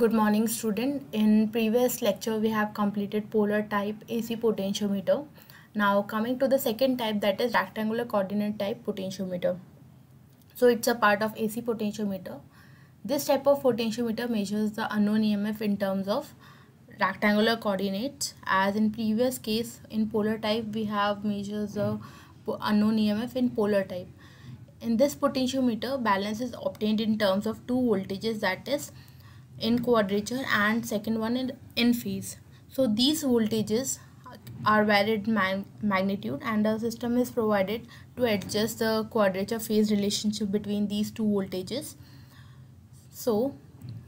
Good morning student. In previous lecture we have completed polar type AC potentiometer. Now coming to the second type that is rectangular coordinate type potentiometer. So it's a part of AC potentiometer. This type of potentiometer measures the unknown EMF in terms of rectangular coordinates as in previous case in polar type we have measures the unknown EMF in polar type. In this potentiometer balance is obtained in terms of two voltages that is in quadrature and second one in, in phase. So these voltages are varied mag magnitude and the system is provided to adjust the quadrature phase relationship between these two voltages. So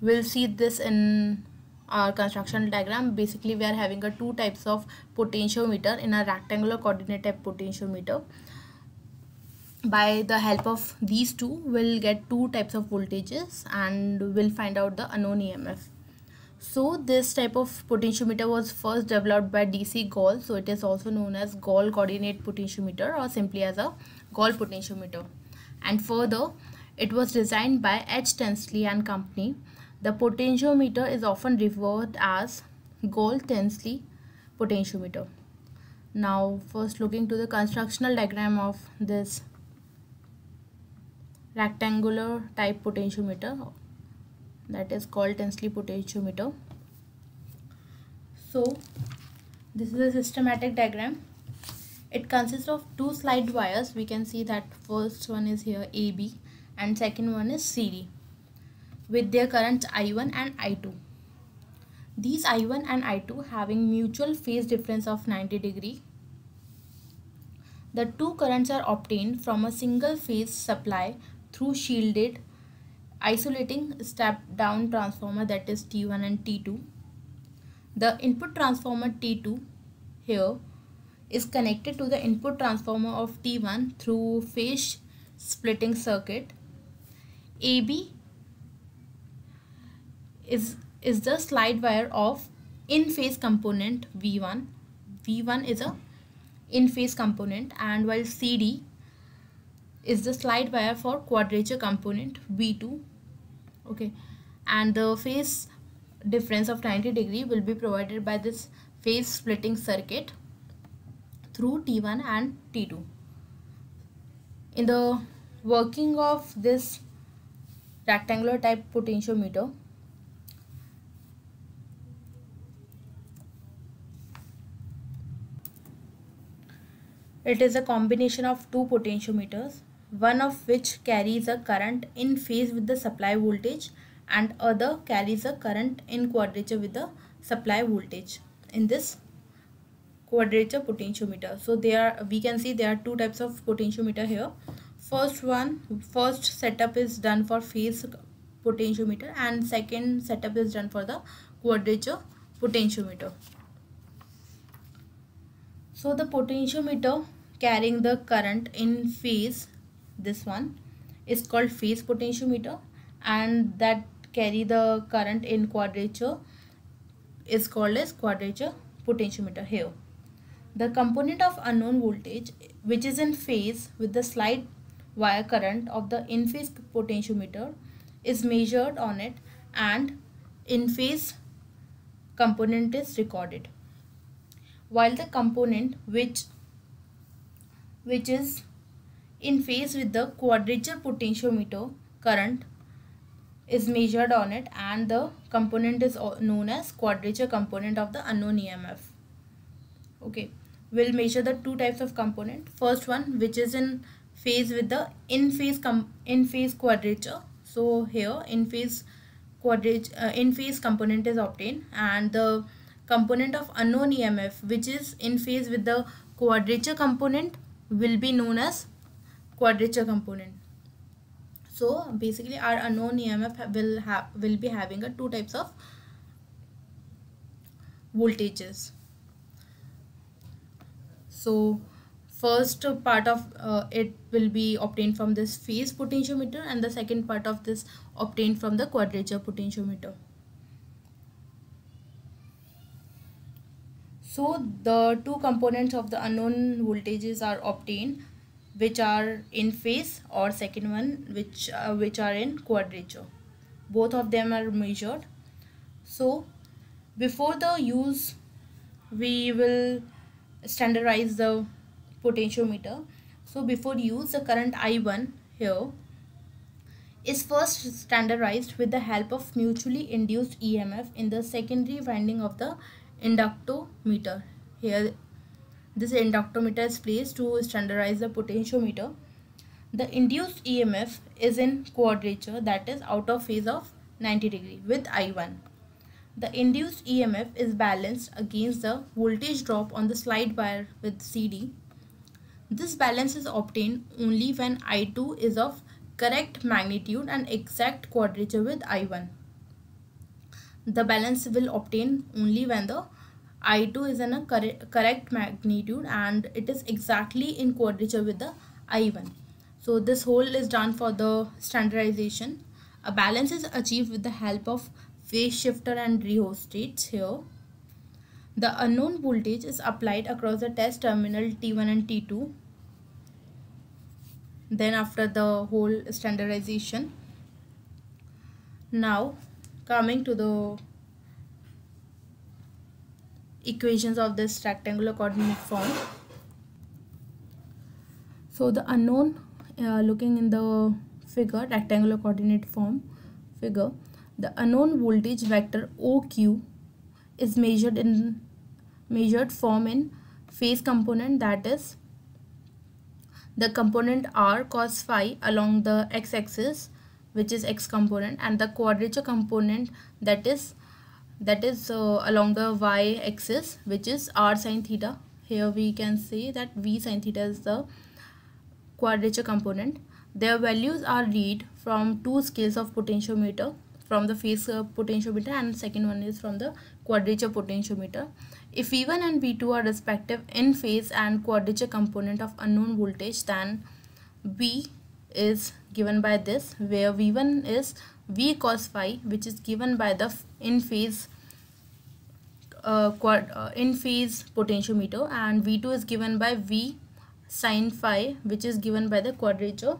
we'll see this in our construction diagram. Basically we are having a two types of potentiometer in a rectangular coordinate type potentiometer by the help of these two we'll get two types of voltages and we'll find out the unknown EMF. So this type of potentiometer was first developed by DC Gall so it is also known as Gall coordinate potentiometer or simply as a Gall potentiometer and further it was designed by H. Tensley and Company. The potentiometer is often referred as Gall Tensley potentiometer. Now first looking to the constructional diagram of this rectangular type potentiometer that is called tensely potentiometer. So this is a systematic diagram. It consists of two slide wires. We can see that first one is here AB and second one is CD with their currents I1 and I2. These I1 and I2 having mutual phase difference of 90 degree. The two currents are obtained from a single phase supply through shielded isolating step down transformer that is T1 and T2. The input transformer T2 here is connected to the input transformer of T1 through phase splitting circuit. AB is, is the slide wire of in-phase component V1. V1 is a in-phase component and while CD is the slide wire for quadrature component V2 okay and the phase difference of 90 degree will be provided by this phase splitting circuit through T1 and T2 in the working of this rectangular type potentiometer it is a combination of two potentiometers one of which carries a current in phase with the supply voltage and other carries a current in quadrature with the supply voltage in this quadrature potentiometer. So there are, we can see there are two types of potentiometer here. First one, first setup is done for phase potentiometer and second setup is done for the quadrature potentiometer. So the potentiometer carrying the current in phase this one is called phase potentiometer and that carry the current in quadrature is called as quadrature potentiometer here. The component of unknown voltage which is in phase with the slide wire current of the in-phase potentiometer is measured on it and in-phase component is recorded. While the component which which is in phase with the quadrature potentiometer current is measured on it and the component is known as quadrature component of the unknown EMF. Okay, we'll measure the two types of component. First one which is in phase with the in phase com in phase quadrature. So here in phase quadrature uh, in phase component is obtained and the component of unknown EMF which is in phase with the quadrature component will be known as quadrature component so basically our unknown emf will have will be having a two types of voltages so first part of uh, it will be obtained from this phase potentiometer and the second part of this obtained from the quadrature potentiometer so the two components of the unknown voltages are obtained which are in phase or second one which uh, which are in quadrature both of them are measured so before the use we will standardize the potentiometer so before use the current i1 here is first standardized with the help of mutually induced emf in the secondary winding of the inductometer here this inductometer is placed to standardize the potentiometer. The induced EMF is in quadrature that is out of phase of 90 degree with I1. The induced EMF is balanced against the voltage drop on the slide wire with CD. This balance is obtained only when I2 is of correct magnitude and exact quadrature with I1. The balance will obtain only when the I2 is in a cor correct magnitude and it is exactly in quadrature with the I1. So this whole is done for the standardization. A balance is achieved with the help of phase shifter and rheostats here. The unknown voltage is applied across the test terminal T1 and T2. Then after the whole standardization. Now coming to the equations of this rectangular coordinate form so the unknown uh, looking in the figure rectangular coordinate form figure the unknown voltage vector OQ is measured in measured form in phase component that is the component r cos phi along the x-axis which is x component and the quadrature component that is that is uh, along the y axis which is r sine theta here we can say that v sine theta is the quadrature component their values are read from two scales of potentiometer from the phase uh, potentiometer and second one is from the quadrature potentiometer if v1 and v2 are respective in phase and quadrature component of unknown voltage then v is given by this where v1 is V cos phi which is given by the in phase uh, quad, uh, in phase potentiometer and V2 is given by V sin phi which is given by the quadrature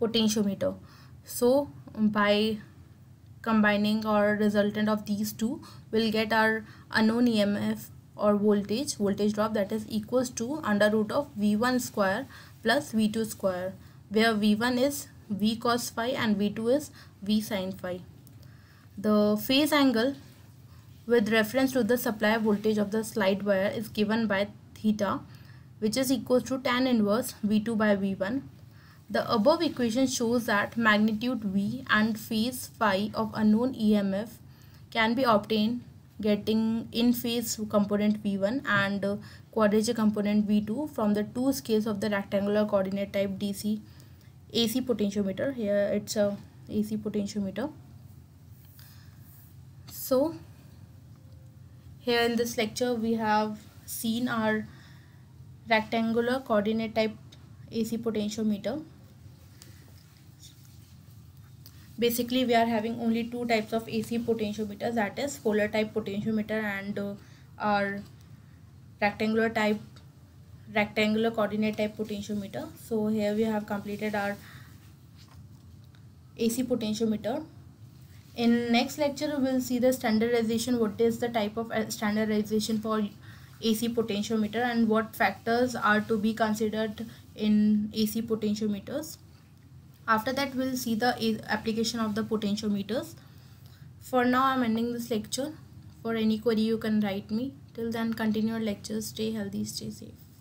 potentiometer. So by combining or resultant of these two we'll get our unknown EMF or voltage voltage drop that is equals to under root of V1 square plus V2 square where V1 is V cos phi and V2 is V sin phi. The phase angle with reference to the supply voltage of the slide wire is given by theta which is equal to tan inverse V2 by V1. The above equation shows that magnitude V and phase phi of unknown EMF can be obtained getting in phase component V1 and uh, quadrature component V2 from the two scales of the rectangular coordinate type DC AC potentiometer here it's a AC potentiometer so here in this lecture we have seen our rectangular coordinate type AC potentiometer basically we are having only two types of AC potentiometers that is polar type potentiometer and uh, our rectangular type rectangular coordinate type potentiometer so here we have completed our AC potentiometer in next lecture we will see the standardization what is the type of uh, standardization for AC potentiometer and what factors are to be considered in AC potentiometers after that we'll see the application of the potentiometers for now i'm ending this lecture for any query you can write me till then continue your lectures stay healthy stay safe